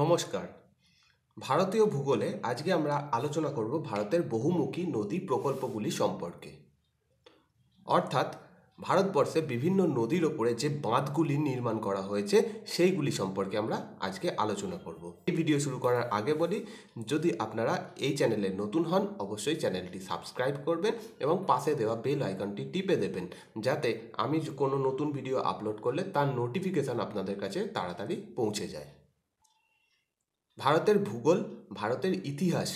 নমস্কার ভারতীয় ভূগোলে আজকে আমরা আলোচনা করব ভারতের বহুমুখী নদী প্রকল্পগুলি সম্পর্কে অর্থাৎ ভারতবর্ষে বিভিন্ন নদীর ওপরে যে বাঁধগুলি নির্মাণ করা হয়েছে সেইগুলি সম্পর্কে আমরা আজকে আলোচনা করব এই ভিডিও শুরু করার আগে বলি যদি আপনারা এই চ্যানেলে নতুন হন অবশ্যই চ্যানেলটি সাবস্ক্রাইব করবেন এবং পাশে দেওয়া বেল আইকনটি টিপে দেবেন যাতে আমি কোনো নতুন ভিডিও আপলোড করলে তার নোটিফিকেশান আপনাদের কাছে তাড়াতাড়ি পৌঁছে যায় ভারতের ভূগোল ভারতের ইতিহাস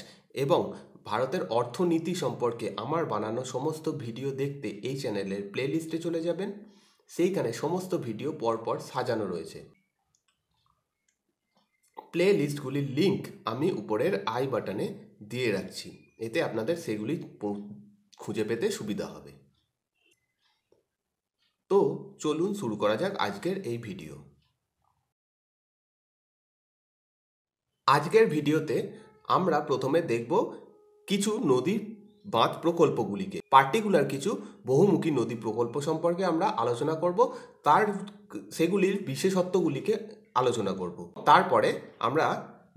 এবং ভারতের অর্থনীতি সম্পর্কে আমার বানানো সমস্ত ভিডিও দেখতে এই চ্যানেলের প্লেলিস্টে চলে যাবেন সেইখানে সমস্ত ভিডিও পরপর সাজানো রয়েছে প্লে লিস্টগুলির লিঙ্ক আমি উপরের আই বাটনে দিয়ে রাখছি এতে আপনাদের সেগুলি খুঁজে পেতে সুবিধা হবে তো চলুন শুরু করা যাক আজকের এই ভিডিও আজকের ভিডিওতে আমরা প্রথমে দেখব কিছু নদী বাঁধ প্রকল্পগুলিকে পার্টিকুলার কিছু বহুমুখী নদী প্রকল্প সম্পর্কে আমরা আলোচনা করব তার সেগুলির বিশেষত্বগুলিকে আলোচনা করব তারপরে আমরা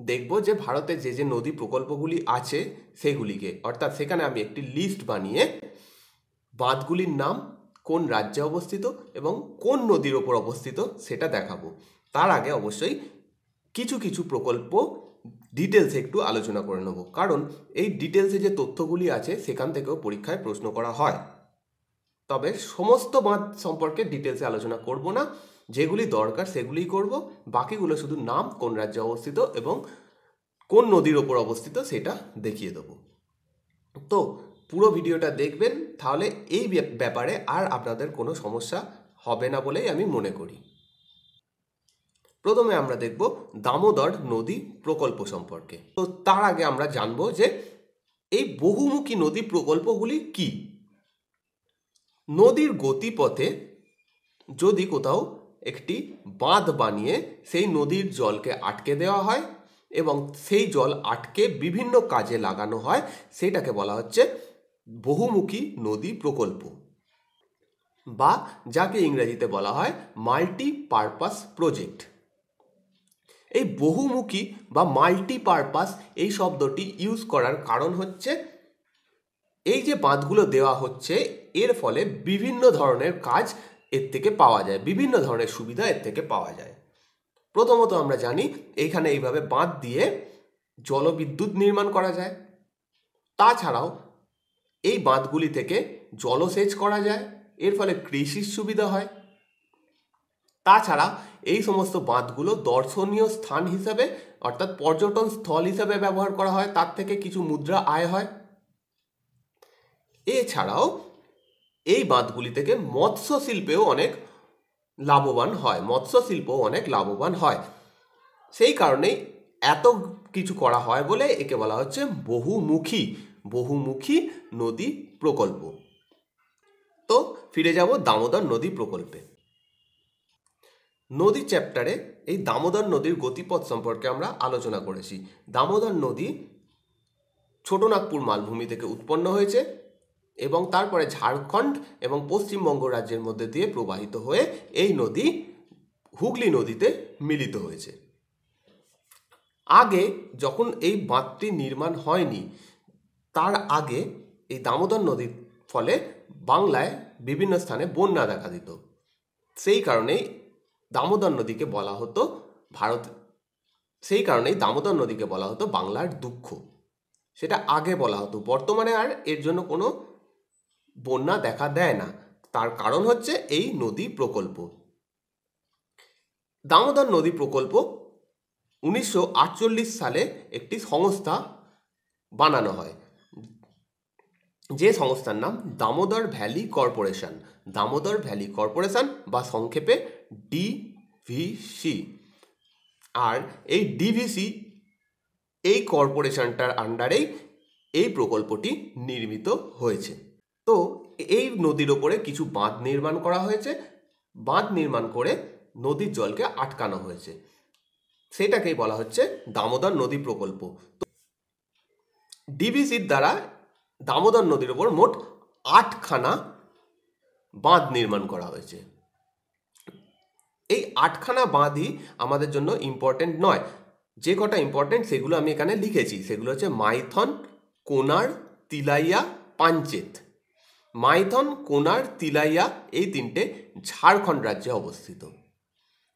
দেখব যে ভারতে যে যে নদী প্রকল্পগুলি আছে সেগুলিকে অর্থাৎ সেখানে আমি একটি লিস্ট বানিয়ে বাঁধগুলির নাম কোন রাজ্যে অবস্থিত এবং কোন নদীর ওপর অবস্থিত সেটা দেখাবো তার আগে অবশ্যই কিছু কিছু প্রকল্প ডিটেলসে একটু আলোচনা করে নেব কারণ এই ডিটেলসে যে তথ্যগুলি আছে সেখান থেকেও পরীক্ষায় প্রশ্ন করা হয় তবে সমস্ত বাঁধ সম্পর্কে ডিটেলসে আলোচনা করব না যেগুলি দরকার সেগুলিই করব বাকিগুলো শুধু নাম কোন রাজ্যে অবস্থিত এবং কোন নদীর ওপর অবস্থিত সেটা দেখিয়ে দেবো তো পুরো ভিডিওটা দেখবেন তাহলে এই ব্যাপারে আর আপনাদের কোনো সমস্যা হবে না বলেই আমি মনে করি প্রথমে আমরা দেখব দামোদর নদী প্রকল্প সম্পর্কে তো তার আগে আমরা জানব যে এই বহুমুখী নদী প্রকল্পগুলি কি নদীর গতিপথে যদি কোথাও একটি বাঁধ বানিয়ে সেই নদীর জলকে আটকে দেওয়া হয় এবং সেই জল আটকে বিভিন্ন কাজে লাগানো হয় সেটাকে বলা হচ্ছে বহুমুখী নদী প্রকল্প বা যাকে ইংরেজিতে বলা হয় মাল্টি পারপাস প্রজেক্ট এই বহুমুখী বা মাল্টিপারপাস এই শব্দটি ইউজ করার কারণ হচ্ছে এই যে বাঁধগুলো দেওয়া হচ্ছে এর ফলে বিভিন্ন ধরনের কাজ এর থেকে পাওয়া যায় বিভিন্ন ধরনের সুবিধা এর থেকে পাওয়া যায় প্রথমত আমরা জানি এইখানে এইভাবে বাঁধ দিয়ে জলবিদ্যুৎ নির্মাণ করা যায় তাছাড়াও এই বাঁধগুলি থেকে জলসেচ করা যায় এর ফলে কৃষির সুবিধা হয় তাছাড়া এই সমস্ত বাঁধগুলো দর্শনীয় স্থান হিসাবে অর্থাৎ পর্যটন স্থল হিসাবে ব্যবহার করা হয় তার থেকে কিছু মুদ্রা আয় হয় এছাড়াও এই বাঁধগুলি থেকে মৎস্য শিল্পেও অনেক লাভবান হয় মৎস্য শিল্পও অনেক লাভবান হয় সেই কারণেই এত কিছু করা হয় বলে একে বলা হচ্ছে বহুমুখী বহুমুখী নদী প্রকল্প তো ফিরে যাব দামোদর নদী প্রকল্পে নদী চ্যাপ্টারে এই দামোদর নদীর গতিপথ সম্পর্কে আমরা আলোচনা করেছি দামোদর নদী ছোটনাগপুর মালভূমি থেকে উৎপন্ন হয়েছে এবং তারপরে ঝাড়খণ্ড এবং পশ্চিমবঙ্গ রাজ্যের মধ্যে দিয়ে প্রবাহিত হয়ে এই নদী হুগলি নদীতে মিলিত হয়েছে আগে যখন এই বাঁধটি নির্মাণ হয়নি তার আগে এই দামোদর নদীর ফলে বাংলায় বিভিন্ন স্থানে বন্যা দেখা দিত সেই কারণেই দামোদর নদীকে বলা হতো ভারত সেই কারণেই দামোদর নদীকে বলা হতো বাংলার দুঃখ সেটা আগে বলা হতো বর্তমানে আর এর জন্য কোনো বন্যা দেখা দেয় না তার কারণ হচ্ছে এই নদী প্রকল্প দামোদর নদী প্রকল্প উনিশশো সালে একটি সংস্থা বানানো হয় যে সংস্থার নাম Damodar valley corporation Damodar valley corporation বা সংক্ষেপে ডিভিসি আর এই ডিভিসি এই কর্পোরেশনটার আন্ডারেই এই প্রকল্পটি নির্মিত হয়েছে তো এই নদীর ওপরে কিছু বাঁধ নির্মাণ করা হয়েছে বাঁধ নির্মাণ করে নদীর জলকে আটকানো হয়েছে সেটাকেই বলা হচ্ছে দামোদর নদী প্রকল্প তো ডিভিসির দ্বারা দামোদর নদীর ওপর মোট আটখানা বাঁধ নির্মাণ করা হয়েছে এই আটখানা বাঁধই আমাদের জন্য ইম্পর্টেন্ট নয় যে কটা ইম্পর্টেন্ট সেগুলো আমি এখানে লিখেছি সেগুলো হচ্ছে মাইথন কোনার তিলাইয়া পাঞ্চেত মাইথন কোনার তিলাইয়া এই তিনটে ঝাড়খণ্ড রাজ্যে অবস্থিত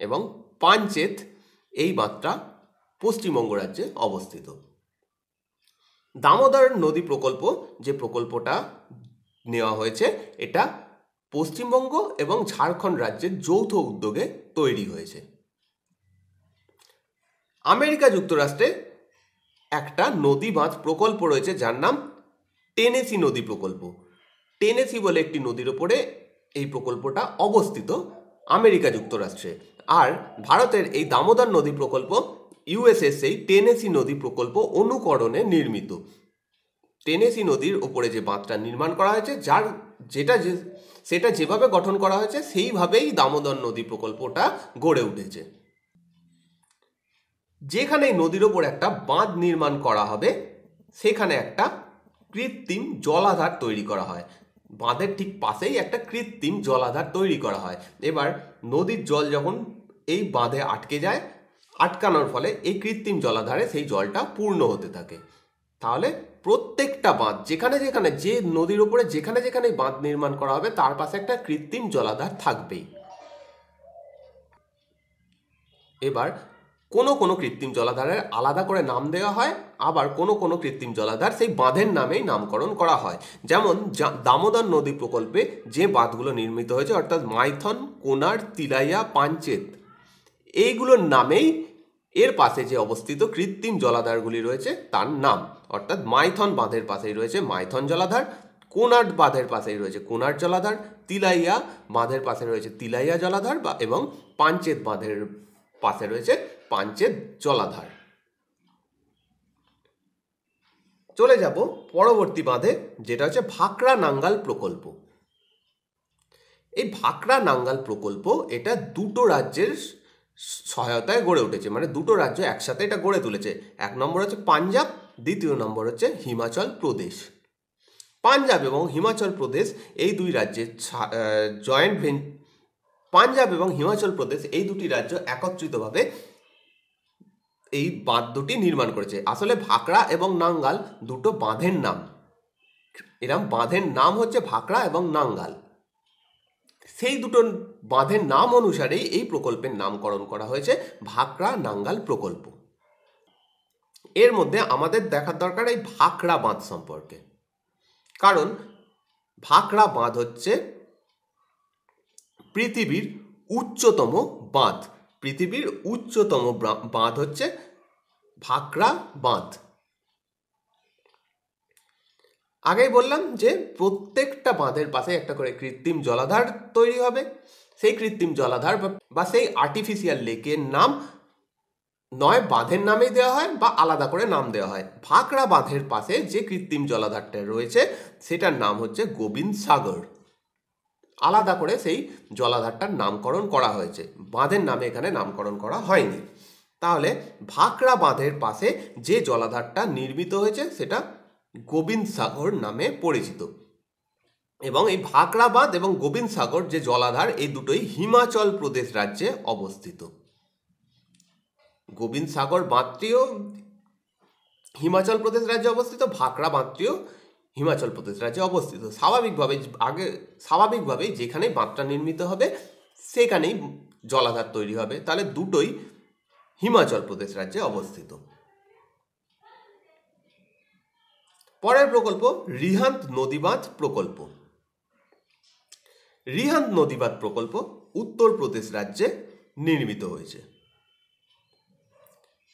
এবং পাঞ্চেত এই বাঁধটা পশ্চিমবঙ্গ রাজ্যে অবস্থিত দামোদর নদী প্রকল্প যে প্রকল্পটা নেওয়া হয়েছে এটা পশ্চিমবঙ্গ এবং ঝাড়খণ্ড রাজ্যের যৌথ উদ্যোগে তৈরি হয়েছে আমেরিকা যুক্তরাষ্ট্রে একটা নদী বাঁধ প্রকল্প রয়েছে যার নাম টেনেসি নদী প্রকল্প টেনেসি বলে একটি নদীর ওপরে এই প্রকল্পটা অবস্থিত আমেরিকা যুক্তরাষ্ট্রে আর ভারতের এই দামোদর নদী প্রকল্প ইউএসএসএই টেনেসি নদী প্রকল্প অনুকরণে নির্মিত টেনেসি নদীর ওপরে যে বাঁধটা নির্মাণ করা হয়েছে যার যেটা যে সেটা যেভাবে গঠন করা হয়েছে সেইভাবেই দামোদর নদী প্রকল্পটা গড়ে উঠেছে যেখানে নদীর ওপর একটা বাঁধ নির্মাণ করা হবে সেখানে একটা কৃত্রিম জলাধার তৈরি করা হয় বাঁধের ঠিক পাশেই একটা কৃত্রিম জলাধার তৈরি করা হয় এবার নদীর জল যখন এই বাঁধে আটকে যায় আটকানোর ফলে এই কৃত্রিম জলাধারে সেই জলটা পূর্ণ হতে থাকে তাহলে প্রত্যেকটা বাঁধ যেখানে যেখানে যে নদীর ওপরে যেখানে যেখানে বাঁধ নির্মাণ করা হবে তার পাশে একটা কৃত্রিম জলাধার থাকবেই এবার কোনো কোনো কৃত্রিম জলাধারের আলাদা করে নাম দেওয়া হয় আবার কোনো কোনো কৃত্রিম জলাধার সেই বাঁধের নামেই নামকরণ করা হয় যেমন দামোদর নদী প্রকল্পে যে বাঁধগুলো নির্মিত হয়েছে অর্থাৎ মাইথন কোনার তিলাইয়া পাঞ্চেত এইগুলোর নামেই এর পাশে যে অবস্থিত কৃত্রিম জলাধারগুলি রয়েছে তার নাম অর্থাৎ মাইথন বাঁধের পাশেই রয়েছে মাইথন জলাধার কোনাট বাঁধের পাশেই রয়েছে কোনাট জলাধার তিলাইয়া বাঁধের পাশে রয়েছে তিলাইয়া জলাধার বা এবং পাঞ্চেত বাঁধের পাশে রয়েছে পাঞ্চেত জলাধার চলে যাব পরবর্তী বাঁধে যেটা হচ্ছে ভাকরা নাঙ্গাল প্রকল্প এই ভাকরা নাঙ্গাল প্রকল্প এটা দুটো রাজ্যের সহায়তায় গড়ে উঠেছে মানে দুটো রাজ্য একসাথে এটা গড়ে তুলেছে এক নম্বর হচ্ছে পাঞ্জাব দ্বিতীয় নম্বর হচ্ছে হিমাচল প্রদেশ পাঞ্জাব এবং হিমাচল প্রদেশ এই দুই রাজ্যের জয়েন্ট ভেন পাঞ্জাব এবং হিমাচল প্রদেশ এই দুটি রাজ্য একত্রিতভাবে এই বাঁধ দুটি নির্মাণ করেছে আসলে ভাকড়া এবং নাঙ্গাল দুটো বাঁধের নাম এরম বাঁধের নাম হচ্ছে ভাকড়া এবং নাঙ্গাল সেই দুটো বাঁধের নাম অনুসারেই এই প্রকল্পের নামকরণ করা হয়েছে ভাকড়া নাঙ্গাল প্রকল্প এর মধ্যে আমাদের দেখার দরকার এই ভাকড়া বাঁধ সম্পর্কে কারণ ভাকড়া বাঁধ হচ্ছে পৃথিবীর উচ্চতম বাঁধ পৃথিবীর উচ্চতম বাঁধ হচ্ছে ভাকড়া বাঁধ আগেই বললাম যে প্রত্যেকটা বাঁধের পাশে একটা করে কৃত্রিম জলাধার তৈরি হবে সেই কৃত্রিম জলাধার বা সেই আর্টিফিশিয়াল লেকের নাম নয় বাঁধের নামেই দেওয়া হয় বা আলাদা করে নাম দেওয়া হয় ভাকড়া বাঁধের পাশে যে কৃত্রিম জলাধারটা রয়েছে সেটার নাম হচ্ছে গোবিন্দ সাগর আলাদা করে সেই জলাধারটার নামকরণ করা হয়েছে বাঁধের নামে এখানে নামকরণ করা হয়নি তাহলে ভাকড়া বাঁধের পাশে যে জলাধারটা নির্মিত হয়েছে সেটা গোবিন্দ সাগর নামে পরিচিত এবং এই ভাকড়া বাঁধ এবং গোবিন্দ সাগর যে জলাধার এই দুটোই হিমাচল প্রদেশ রাজ্যে অবস্থিত গোবিন্দ সাগর বাঁধটিও হিমাচল প্রদেশ রাজ্যে অবস্থিত ভাকরা বাঁধটিও হিমাচল প্রদেশ রাজ্যে অবস্থিত স্বাভাবিকভাবে আগে স্বাভাবিকভাবেই যেখানে বাঁধটা নির্মিত হবে সেখানেই জলাধার তৈরি হবে তাহলে দুটোই হিমাচল প্রদেশ রাজ্যে অবস্থিত পরের প্রকল্প রিহান্ত নদীবাঁধ প্রকল্প রিহান্ত নদীবাঁধ প্রকল্প উত্তরপ্রদেশ রাজ্যে নির্মিত হয়েছে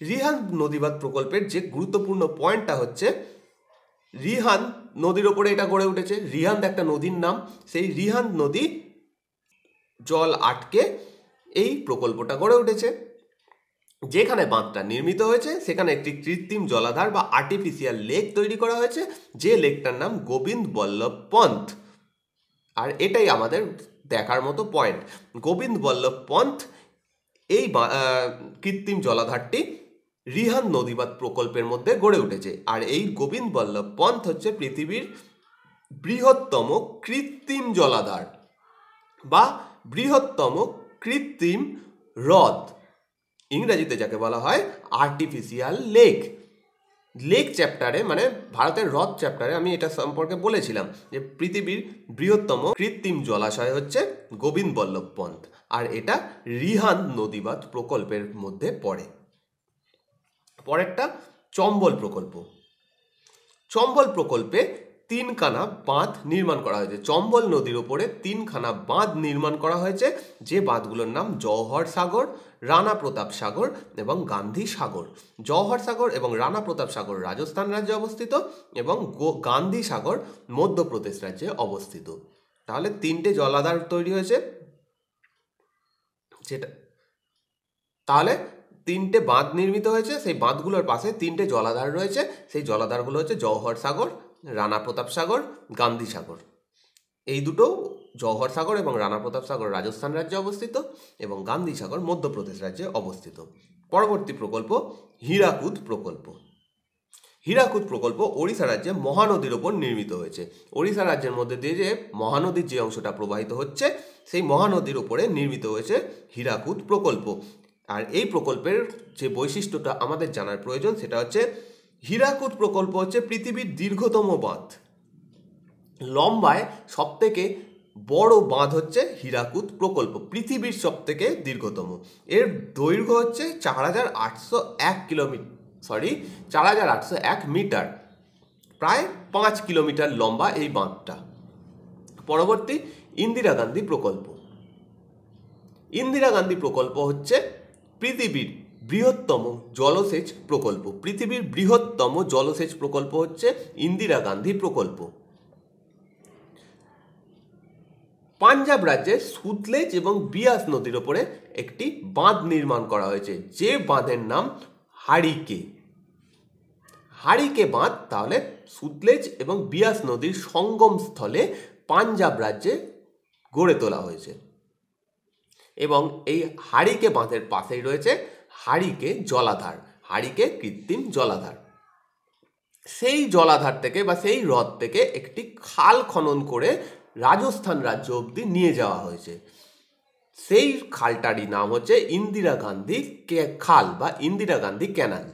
রিহান নদীবাদ প্রকল্পের যে গুরুত্বপূর্ণ পয়েন্টটা হচ্ছে রিহান নদীর ওপরে এটা গড়ে উঠেছে রিহান একটা নদীর নাম সেই রিহান নদী জল আটকে এই প্রকল্পটা গড়ে উঠেছে যেখানে বাঁধটা নির্মিত হয়েছে সেখানে একটি কৃত্রিম জলাধার বা আর্টিফিশিয়াল লেক তৈরি করা হয়েছে যে লেকটার নাম গোবিন্দ বল্লভ পন্থ আর এটাই আমাদের দেখার মতো পয়েন্ট গোবিন্দ বল্লভ পন্থ এই কৃত্রিম জলাধারটি রিহান নদীবাদ প্রকল্পের মধ্যে গড়ে উঠেছে আর এই গোবিন্দ বল্লভ পন্থ হচ্ছে পৃথিবীর বৃহত্তম কৃত্রিম জলাধার বা বৃহত্তম কৃত্রিম হ্রদ ইংরেজিতে যাকে বলা হয় আর্টিফিশিয়াল লেক লেক চ্যাপ্টারে মানে ভারতের হ্রদ চ্যাপ্টারে আমি এটা সম্পর্কে বলেছিলাম যে পৃথিবীর বৃহত্তম কৃত্রিম জলাশয় হচ্ছে গোবিন্দ বল্লভ পন্থ আর এটা রিহান নদীবাদ প্রকল্পের মধ্যে পড়ে পরেরটা চম্বল প্রকল্প চম্বল প্রকল্পে তিনখানা বাঁধ নির্মাণ করা হয়েছে চম্বল নদীর ওপরে তিনখানা বাঁধ নির্মাণ করা হয়েছে যে বাঁধগুলোর নাম জওহর সাগর রানা প্রতাপ সাগর এবং গান্ধী সাগর জওহর সাগর এবং রানা প্রতাপ সাগর রাজস্থান রাজ্যে অবস্থিত এবং গান্ধী সাগর মধ্যপ্রদেশ রাজ্যে অবস্থিত তাহলে তিনটে জলাধার তৈরি হয়েছে যেটা তাহলে তিনটে বাঁধ নির্মিত হয়েছে সেই বাঁধগুলোর পাশে তিনটে জলাধার রয়েছে সেই জলাধারগুলো হচ্ছে জওহর সাগর রানা প্রতাপ সাগর গান্ধী সাগর এই দুটো জওহর সাগর এবং রানা প্রতাপ সাগর রাজস্থান রাজ্যে অবস্থিত এবং গান্ধী সাগর মধ্যপ্রদেশ রাজ্যে অবস্থিত পরবর্তী প্রকল্প হীরাকুদ প্রকল্প হীরাকুদ প্রকল্প ওড়িশা রাজ্যে মহানদীর ওপর নির্মিত হয়েছে ওড়িশা রাজ্যের মধ্যে দিয়ে যে মহানদীর যে অংশটা প্রবাহিত হচ্ছে সেই মহানদীর ওপরে নির্মিত হয়েছে হীরাকুদ প্রকল্প আর এই প্রকল্পের যে বৈশিষ্ট্যটা আমাদের জানার প্রয়োজন সেটা হচ্ছে হীরাকুদ প্রকল্প হচ্ছে পৃথিবীর দীর্ঘতম বাঁধ লম্বায় সবথেকে বড় বাঁধ হচ্ছে হীরাকুদ প্রকল্প পৃথিবীর সবথেকে দীর্ঘতম এর দৈর্ঘ্য হচ্ছে চার হাজার আটশো এক কিলোমিটার সরি চার হাজার আটশো এক মিটার প্রায় পাঁচ কিলোমিটার লম্বা এই বাঁধটা পরবর্তী ইন্দিরা গান্ধী প্রকল্প ইন্দিরা গান্ধী প্রকল্প হচ্ছে পৃথিবীর বৃহত্তম জলসেচ প্রকল্প পৃথিবীর বৃহত্তম জলসেচ প্রকল্প হচ্ছে ইন্দিরা গান্ধী প্রকল্প পাঞ্জাব রাজ্যে সুতলেজ এবং বিয়াস নদীর ওপরে একটি বাঁধ নির্মাণ করা হয়েছে যে বাঁধের নাম হারিকে হারিকে বাঁধ তাহলে সুতলেজ এবং বিয়াস নদীর সঙ্গম স্থলে পাঞ্জাব রাজ্যে গড়ে তোলা হয়েছে এবং এই হাড়িকে বাঁধের পাশেই রয়েছে হাড়িকে জলাধার হাড়িকে কৃত্রিম জলাধার সেই জলাধার থেকে বা সেই হ্রদ থেকে একটি খাল খনন করে রাজস্থান রাজ্য অবধি নিয়ে যাওয়া হয়েছে সেই খালটারই নাম হচ্ছে ইন্দিরা গান্ধী খাল বা ইন্দিরা গান্ধী ক্যানাল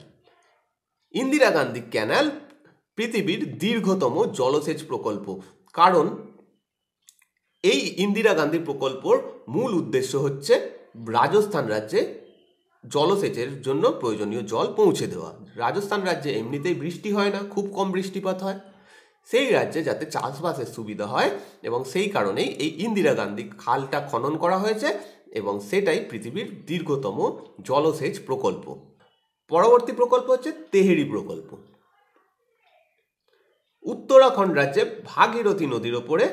ইন্দিরা গান্ধী ক্যানাল পৃথিবীর দীর্ঘতম জলসেচ প্রকল্প কারণ এই ইন্দিরা গান্ধী প্রকল্পর মূল উদ্দেশ্য হচ্ছে রাজস্থান রাজ্যে জলসেচের জন্য প্রয়োজনীয় জল পৌঁছে দেওয়া রাজস্থান রাজ্যে এমনিতেই বৃষ্টি হয় না খুব কম বৃষ্টিপাত হয় সেই রাজ্যে যাতে চাষবাসের সুবিধা হয় এবং সেই কারণেই এই ইন্দিরা গান্ধী খালটা খনন করা হয়েছে এবং সেটাই পৃথিবীর দীর্ঘতম জলসেচ প্রকল্প পরবর্তী প্রকল্প হচ্ছে তেহেরি প্রকল্প উত্তরাখণ্ড রাজ্যে ভাগীরথী নদীর ওপরে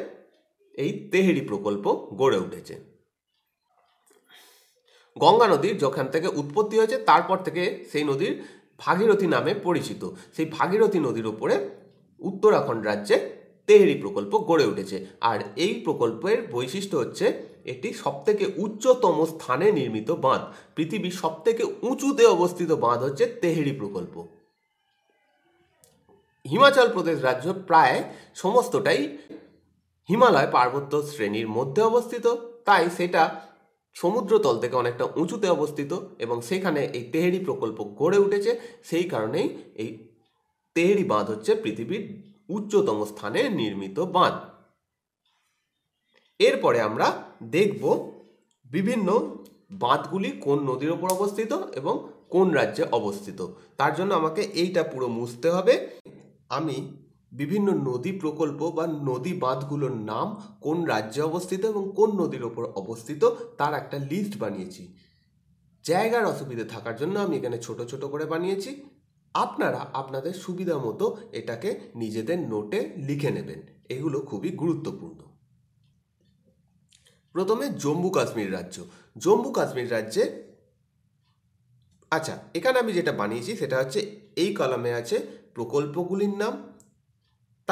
এই তেহেরি প্রকল্প গড়ে উঠেছে গঙ্গা নদীর যখন থেকে উৎপত্তি হয়েছে তারপর থেকে সেই নদীর ভাগীরথী নামে পরিচিত সেই ভাগীরথী নদীর উপরে উত্তরাখণ্ড রাজ্যে তেহেরি প্রকল্প গড়ে উঠেছে আর এই প্রকল্পের বৈশিষ্ট্য হচ্ছে এটি সবথেকে উচ্চতম স্থানে নির্মিত বাঁধ পৃথিবীর সবথেকে উঁচুতে অবস্থিত বাঁধ হচ্ছে তেহেরি প্রকল্প হিমাচল প্রদেশ রাজ্য প্রায় সমস্তটাই হিমালয় পার্বত্য শ্রেণীর মধ্যে অবস্থিত তাই সেটা সমুদ্রতল থেকে অনেকটা উঁচুতে অবস্থিত এবং সেখানে এই তেহেরি প্রকল্প গড়ে উঠেছে সেই কারণেই এই তেহেরি বাঁধ হচ্ছে পৃথিবীর উচ্চতম স্থানে নির্মিত বাঁধ এরপরে আমরা দেখব বিভিন্ন বাঁধগুলি কোন নদীর ওপর অবস্থিত এবং কোন রাজ্যে অবস্থিত তার জন্য আমাকে এইটা পুরো মুছতে হবে আমি বিভিন্ন নদী প্রকল্প বা নদী বাঁধগুলোর নাম কোন রাজ্যে অবস্থিত এবং কোন নদীর ওপর অবস্থিত তার একটা লিস্ট বানিয়েছি জায়গার অসুবিধে থাকার জন্য আমি এখানে ছোট ছোট করে বানিয়েছি আপনারা আপনাদের সুবিধা মতো এটাকে নিজেদের নোটে লিখে নেবেন এগুলো খুবই গুরুত্বপূর্ণ প্রথমে জম্মু কাশ্মীর রাজ্য জম্মু কাশ্মীর রাজ্যে আচ্ছা এখানে আমি যেটা বানিয়েছি সেটা হচ্ছে এই কলামে আছে প্রকল্পগুলির নাম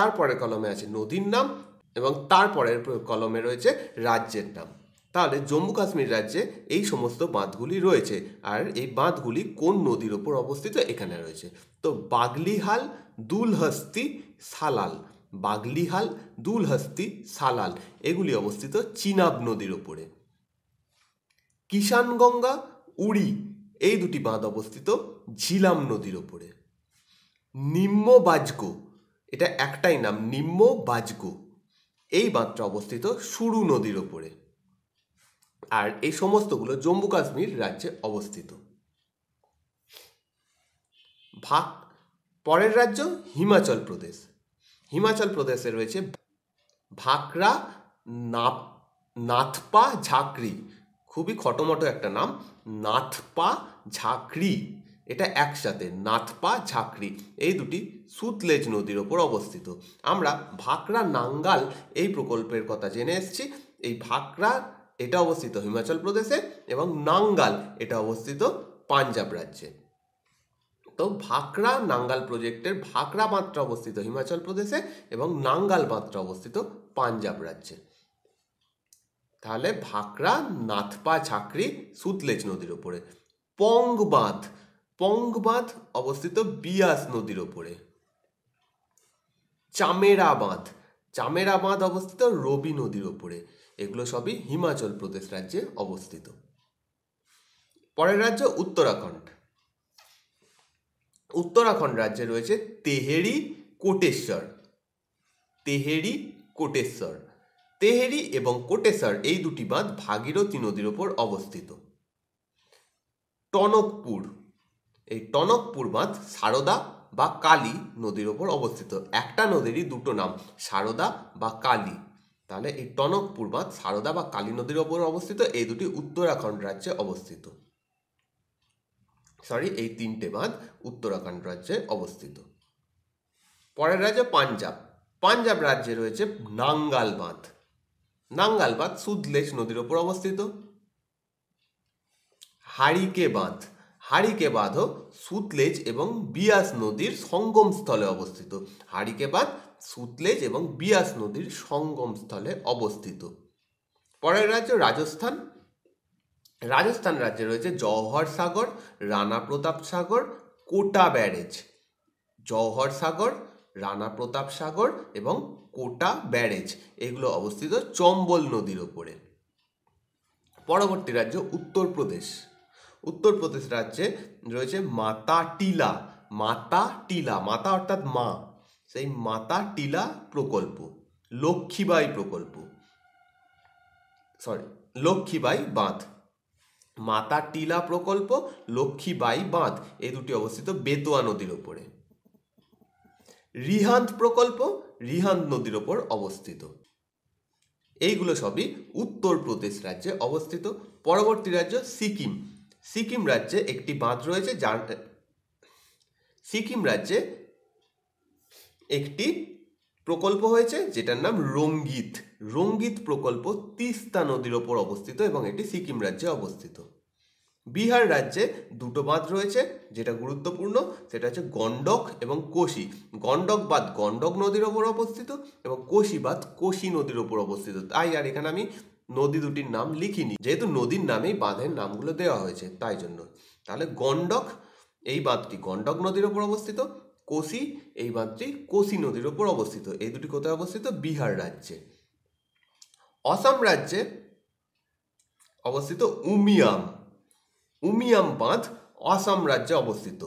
তারপরের কলমে আছে নদীর নাম এবং তারপরের কলমে রয়েছে রাজ্যের নাম তাহলে জম্মু কাশ্মীর রাজ্যে এই সমস্ত বাঁধগুলি রয়েছে আর এই বাঁধগুলি কোন নদীর ওপর অবস্থিত এখানে রয়েছে তো বাগলিহাল দুলহস্তি সালাল বাগলিহাল দুলহস্তি সালাল এগুলি অবস্থিত চিনাব নদীর ওপরে কিষানগঙ্গা উড়ি এই দুটি বাঁধ অবস্থিত ঝিলাম নদীর ওপরে নিম্ন বাজগো এটা একটাই নাম নিম্ন বাজগু এই বাঁধটা অবস্থিত সুরু নদীর ওপরে আর এই সমস্তগুলো জম্মু কাশ্মীর রাজ্যে অবস্থিত ভাগ পরের রাজ্য হিমাচল প্রদেশ হিমাচল প্রদেশে রয়েছে ভাকরা নাপ নাথপা ঝাঁকরি খুবই খটোমটো একটা নাম নাথপা ঝাঁকরি এটা একসাথে নাথপা ঝাঁকড়ি এই দুটি সুতলেজ নদীর ওপর অবস্থিত আমরা ভাকরা নাঙ্গাল এই প্রকল্পের কথা জেনে এসেছি এই ভাকরা এটা অবস্থিত হিমাচল প্রদেশে এবং নাঙ্গাল এটা অবস্থিত পাঞ্জাব রাজ্যে তো ভাকরা নাঙ্গাল প্রজেক্টের ভাকরা মাত্রা অবস্থিত হিমাচল প্রদেশে এবং নাঙ্গাল মাত্রা অবস্থিত পাঞ্জাব রাজ্যে তাহলে ভাকরা নাথপা ঝাঁকড়ি সুতলেজ নদীর ওপরে পং বাঁধ পঙ্গ বাঁধ অবস্থিত বিয়াস নদীর ওপরে চামেরা বাঁধ চামেরা বাঁধ অবস্থিত রবি নদীর ওপরে এগুলো সবই হিমাচল প্রদেশ রাজ্যে অবস্থিত পরের রাজ্য উত্তরাখণ্ড উত্তরাখণ্ড রাজ্যে রয়েছে তেহেরি কোটেশ্বর তেহেরি কোটেশ্বর তেহেরি এবং কোটেশ্বর এই দুটি বাঁধ ভাগীরথী নদীর ওপর অবস্থিত টনকপুর এই টনকপুর বাঁধ সারদা বা কালী নদীর ওপর অবস্থিত একটা নদীরই দুটো নাম সারদা বা কালী তাহলে এই টনক বাঁধ সারদা বা কালী নদীর ওপর অবস্থিত এই দুটি উত্তরাখণ্ড রাজ্যে অবস্থিত সরি এই তিনটে বাঁধ উত্তরাখণ্ড রাজ্যে অবস্থিত পরের রাজ্যে পাঞ্জাব পাঞ্জাব রাজ্যে রয়েছে নাঙ্গাল বাঁধ নাঙ্গাল বাঁধ সুদলেশ নদীর ওপর অবস্থিত হারিকে বাঁধ হাড়িকে বাঁধ সুতলেজ এবং বিয়াস নদীর সঙ্গমস্থলে অবস্থিত হাড়িকে বাঁধ সুতলেজ এবং বিয়াস নদীর সঙ্গমস্থলে অবস্থিত পরের রাজ্য রাজস্থান রাজস্থান রাজ্যে রয়েছে জওহর সাগর রানা প্রতাপ সাগর কোটা ব্যারেজ জওহর সাগর রানা প্রতাপ সাগর এবং কোটা ব্যারেজ এগুলো অবস্থিত চম্বল নদীর ওপরে পরবর্তী রাজ্য উত্তরপ্রদেশ উত্তরপ্রদেশ রাজ্যে রয়েছে মাতা টিলা মাতা টিলা মাতা অর্থাৎ মা সেই মাতা টিলা প্রকল্প লক্ষ্মীবাই প্রকল্প সরি লক্ষ্মীবাই বাঁধ মাতা টিলা প্রকল্প লক্ষ্মীবাই বাঁধ এই দুটি অবস্থিত বেতোয়া নদীর ওপরে রিহান্ত প্রকল্প রিহান্ত নদীর ওপর অবস্থিত এইগুলো সবই উত্তরপ্রদেশ রাজ্যে অবস্থিত পরবর্তী রাজ্য সিকিম সিকিম রাজ্যে একটি বাঁধ রয়েছে যার সিকিম রাজ্যে একটি প্রকল্প হয়েছে যেটার নাম রঙ্গিত রঙ্গিত প্রকল্প তিস্তা নদীর ওপর অবস্থিত এবং এটি সিকিম রাজ্যে অবস্থিত বিহার রাজ্যে দুটো বাঁধ রয়েছে যেটা গুরুত্বপূর্ণ সেটা হচ্ছে গণ্ডক এবং কোশি গণ্ডক বাঁধ গণ্ডক নদীর ওপর অবস্থিত এবং কোশি বাঁধ কোশি নদীর ওপর অবস্থিত তাই আর এখানে আমি নদী দুটির নাম লিখিনি যেহেতু নদীর নামেই বাঁধের নামগুলো দেওয়া হয়েছে তাই জন্য তাহলে গণ্ডক এই বাঁধটি গণ্ডক নদীর ওপর অবস্থিত কোসি এই বাঁধটি কোসি নদীর ওপর অবস্থিত এই দুটি কোথায় অবস্থিত বিহার রাজ্যে অসম রাজ্যে অবস্থিত উমিয়াম উমিয়াম বাঁধ অসম রাজ্যে অবস্থিত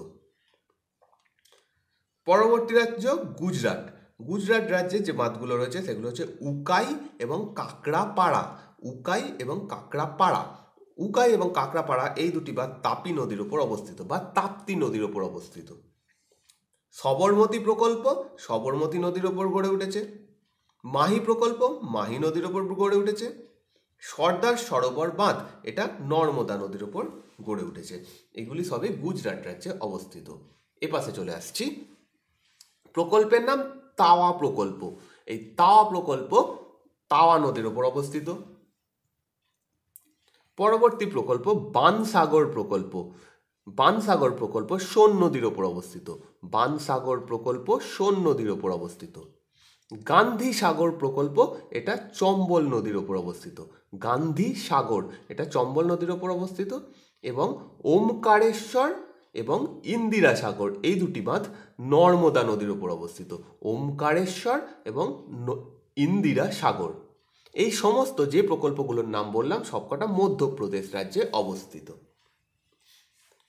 পরবর্তী রাজ্য গুজরাট গুজরাট রাজ্যে যে বাঁধগুলো রয়েছে সেগুলো হচ্ছে উকাই এবং কাকড়াপাড়া উকাই এবং কাকড়াপাড়া উকাই এবং কাকড়াপাড়া এই দুটি বা তাপি নদীর উপর অবস্থিত বা তাপ্তি নদীর উপর অবস্থিত সবরমতী প্রকল্প সবরমতী নদীর ওপর গড়ে উঠেছে মাহি প্রকল্প মাহি নদীর ওপর গড়ে উঠেছে সর্দার সরোবর বাঁধ এটা নর্মদা নদীর ওপর গড়ে উঠেছে এগুলি সবই গুজরাট রাজ্যে অবস্থিত এপাশে চলে আসছি প্রকল্পের নাম তাওয়া প্রকল্প এই তাওয়া প্রকল্প তাওয়া নদীর ওপর অবস্থিত পরবর্তী প্রকল্প বানসাগর প্রকল্প বানসাগর প্রকল্প সোন নদীর ওপর অবস্থিত বানসাগর প্রকল্প সোন নদীর ওপর অবস্থিত গান্ধী সাগর প্রকল্প এটা চম্বল নদীর ওপর অবস্থিত গান্ধী সাগর এটা চম্বল নদীর ওপর অবস্থিত এবং ওমকারেশ্বর এবং ইন্দিরা সাগর এই দুটি বাঁধ নর্মদা নদীর ওপর অবস্থিত ওমকারেশ্বর এবং ইন্দিরা সাগর এই সমস্ত যে প্রকল্পগুলোর নাম বললাম সবকটা মধ্যপ্রদেশ রাজ্যে অবস্থিত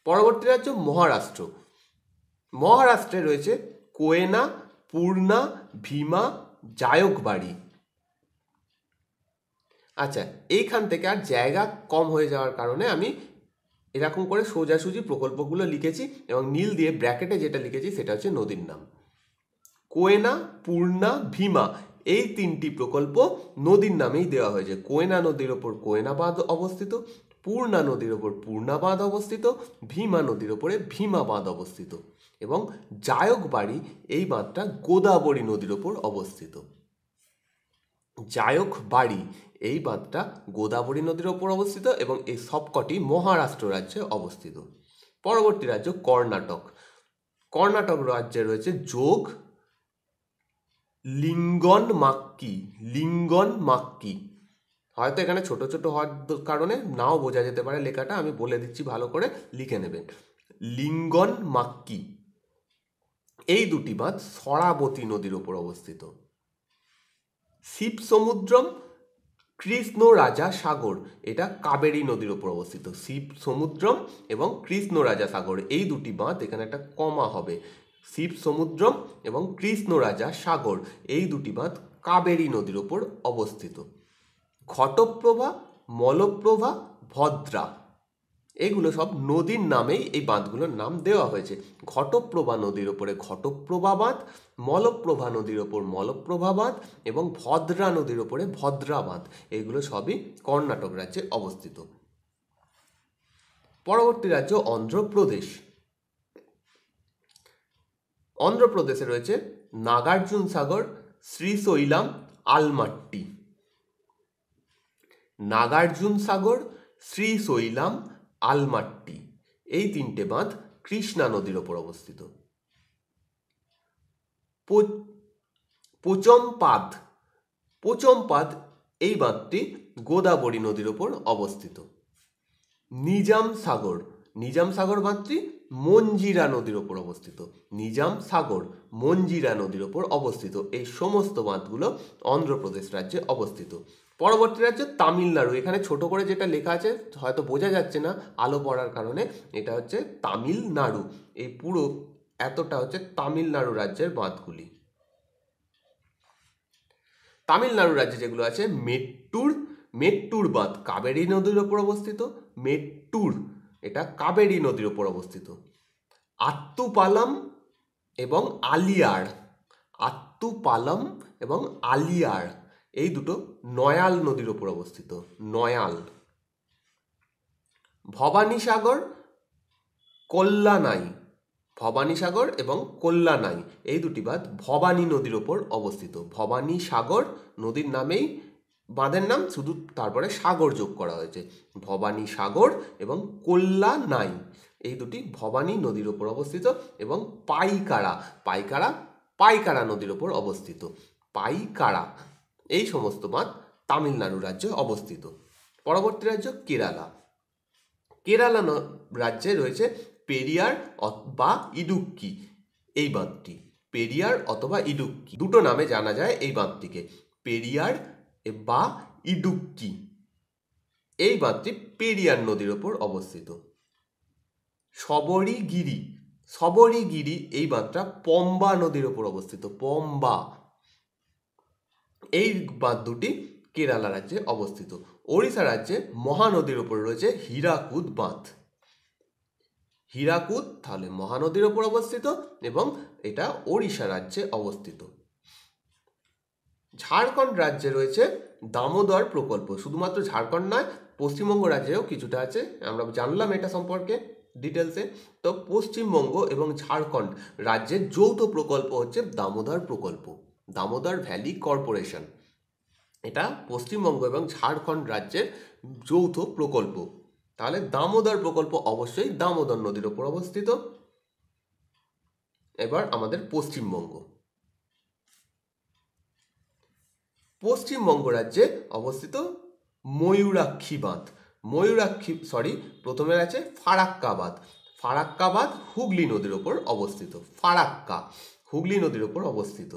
পরবর্তী রাজ্য মহারাষ্ট্র মহারাষ্ট্রে রয়েছে কোয়েনা পূর্ণা ভীমা জায়কবাড়ি আচ্ছা এইখান থেকে আর জায়গা কম হয়ে যাওয়ার কারণে আমি এরকম করে সোজাসুজি প্রকল্পগুলো লিখেছি এবং নীল দিয়ে ব্র্যাকেটে যেটা লিখেছি সেটা হচ্ছে নদীর নাম কোয়েনা পূর্ণা ভীমা এই তিনটি প্রকল্প নদীর নামেই দেওয়া হয়েছে কোয়েনা নদীর ওপর কোয়েনা বাঁধ অবস্থিত পূর্ণা নদীর ওপর পূর্ণা বাঁধ অবস্থিত ভীমা নদীর ওপরে ভীমা বাঁধ অবস্থিত এবং জায়ক বাড়ি এই বাঁধটা গোদাবরী নদীর ওপর অবস্থিত জায়ক বাড়ি এই বাঁধটা গোদাবরী নদীর ওপর অবস্থিত এবং এই সবকটি মহারাষ্ট্র রাজ্যে অবস্থিত পরবর্তী রাজ্য কর্ণাটক কর্ণাটক রাজ্যে রয়েছে যোগ লিঙ্গন মাক্কি লিঙ্গন মাক্কি হয়তো এখানে ছোট ছোট হওয়ার কারণে নাও বোঝা যেতে পারে লেখাটা আমি বলে দিচ্ছি ভালো করে লিখে নেবেন লিঙ্গন মাক্কি এই দুটি বাঁধ সরাবতী নদীর ওপর অবস্থিত শিব সমুদ্রম কৃষ্ণ রাজা সাগর এটা কাবেরী নদীর ওপর অবস্থিত শিব সমুদ্রম এবং কৃষ্ণ রাজা সাগর এই দুটি বাঁধ এখানে একটা কমা হবে শিব সমুদ্র এবং কৃষ্ণরাজা সাগর এই দুটি বাঁধ কাবেরী নদীর ওপর অবস্থিত ঘটপ্রভা মলপ্রভা ভদ্রা এগুলো সব নদীর নামেই এই বাঁধগুলোর নাম দেওয়া হয়েছে ঘটপ্রভা নদীর ওপরে ঘটপ্রভা বাঁধ মলপ্রভা নদীর ওপর মলপ্রভা বাঁধ এবং ভদ্রা নদীর ওপরে ভদ্রা বাঁধ এগুলো সবই কর্ণাটক রাজ্যে অবস্থিত পরবর্তী রাজ্য অন্ধ্রপ্রদেশ অন্ধ্রপ্রদেশে রয়েছে নাগার্জুন সাগর শ্রীশৈলাম আলমাট্টি নাগার্জুন সাগর শ্রীশৈলাম আলমাট্টি এই তিনটে বাঁধ কৃষ্ণা নদীর ওপর অবস্থিত পোচম্পাদ পোচম্পাদ এই বাঁধটি গোদাবরী নদীর ওপর অবস্থিত নিজাম সাগর নিজাম সাগর বাঁধটি মঞ্জিরা নদীর ওপর অবস্থিত নিজাম সাগর মঞ্জিরা নদীর ওপর অবস্থিত এই সমস্ত বাঁধগুলো অন্ধ্রপ্রদেশ রাজ্যে অবস্থিত পরবর্তী রাজ্য তামিলনাড়ু এখানে ছোট করে যেটা লেখা আছে হয়তো বোঝা যাচ্ছে না আলো পড়ার কারণে এটা হচ্ছে তামিলনাড়ু এই পুরো এতটা হচ্ছে তামিলনাড়ু রাজ্যের বাঁধগুলি তামিলনাড়ু রাজ্যে যেগুলো আছে মেট্টুর মেট্টুর বাঁধ কাবেরী নদীর ওপর অবস্থিত মেট্টুর এটা কাবেরী নদীর ওপর অবস্থিত আত্তুপালাম এবং আলিয়ার আত্তুপালাম এবং আলিয়ার এই দুটো নয়াল নদীর ওপর অবস্থিত নয়াল ভবানীসাগর কল্যাণাই ভবানীসাগর এবং কল্যাণাই এই দুটি বাদ ভবানী নদীর ওপর অবস্থিত ভবানী সাগর নদীর নামেই বাঁধের নাম শুধু তারপরে সাগর যোগ করা হয়েছে ভবানী সাগর এবং নাই এই দুটি ভবানী নদীর ওপর অবস্থিত এবং পাইকারা পাইকারা পাইকারা নদীর ওপর অবস্থিত পাইকারা এই সমস্ত বাঁধ তামিলনাড়ু রাজ্যে অবস্থিত পরবর্তী রাজ্য কেরালা কেরালা রাজ্যে রয়েছে পেরিয়ার বা ইডুক্কি এই বাঁধটি পেরিয়ার অথবা ইডুক্কি দুটো নামে জানা যায় এই বাঁধটিকে পেরিয়ার বা ইডুক্কি এই বাঁধটি পেরিয়ার নদীর ওপর অবস্থিত সবরিগিরি সবরিগিরি এই বাঁধটা পম্বা নদীর ওপর অবস্থিত পম্বা এই বাঁধ দুটি কেরালা রাজ্যে অবস্থিত ওড়িশা রাজ্যে মহানদীর ওপর রয়েছে হীরাকুদ বাঁধ হীরাকুদ তাহলে মহানদীর ওপর অবস্থিত এবং এটা ওড়িশা রাজ্যে অবস্থিত ঝাড়খণ্ড রাজ্যে রয়েছে দামোদর প্রকল্প শুধুমাত্র ঝাড়খণ্ড নয় পশ্চিমবঙ্গ রাজ্যেও কিছুটা আছে আমরা জানলাম এটা সম্পর্কে ডিটেলসে তো পশ্চিমবঙ্গ এবং ঝাড়খণ্ড রাজ্যের যৌথ প্রকল্প হচ্ছে দামোদর প্রকল্প দামোদর ভ্যালি কর্পোরেশন এটা পশ্চিমবঙ্গ এবং ঝাড়খণ্ড রাজ্যের যৌথ প্রকল্প তাহলে দামোদর প্রকল্প অবশ্যই দামোদর নদীর ওপর অবস্থিত এবার আমাদের পশ্চিমবঙ্গ পশ্চিমবঙ্গ রাজ্যে অবস্থিত ময়ূরাক্ষী বাঁধ ময়ূরাক্ষী সরি প্রথমে আছে ফারাক্কা বাঁধ ফারাক্কা বাঁধ হুগলি নদীর ওপর অবস্থিত ফারাক্কা হুগলি নদীর ওপর অবস্থিত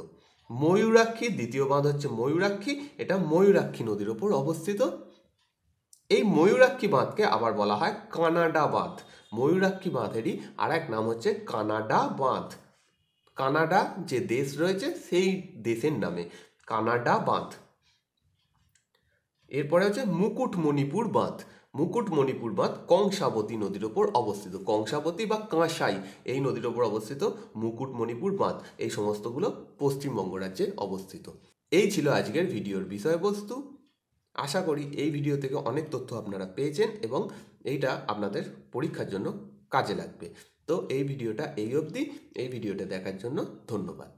ময়ূরাক্ষী দ্বিতীয় বাঁধ হচ্ছে ময়ূরাক্ষী এটা ময়ূরাক্ষী নদীর ওপর অবস্থিত এই ময়ূরাক্ষী বাঁধকে আবার বলা হয় কানাডা বাঁধ ময়ূরাক্ষী বাঁধেরই আর এক নাম হচ্ছে কানাডা বাঁধ কানাডা যে দেশ রয়েছে সেই দেশের নামে কানাডা বাঁধ এরপরে হচ্ছে মুকুটমণিপুর বাঁধ মুকুটমণিপুর বাঁধ কংসাবতী নদীর ওপর অবস্থিত কংসাবতী বা কাঁসাই এই নদীর ওপর অবস্থিত মুকুটমণিপুর বাঁধ এই সমস্তগুলো পশ্চিমবঙ্গ রাজ্যে অবস্থিত এই ছিল আজকের ভিডিওর বিষয়বস্তু আশা করি এই ভিডিও থেকে অনেক তথ্য আপনারা পেয়েছেন এবং এইটা আপনাদের পরীক্ষার জন্য কাজে লাগবে তো এই ভিডিওটা এই অবধি এই ভিডিওটা দেখার জন্য ধন্যবাদ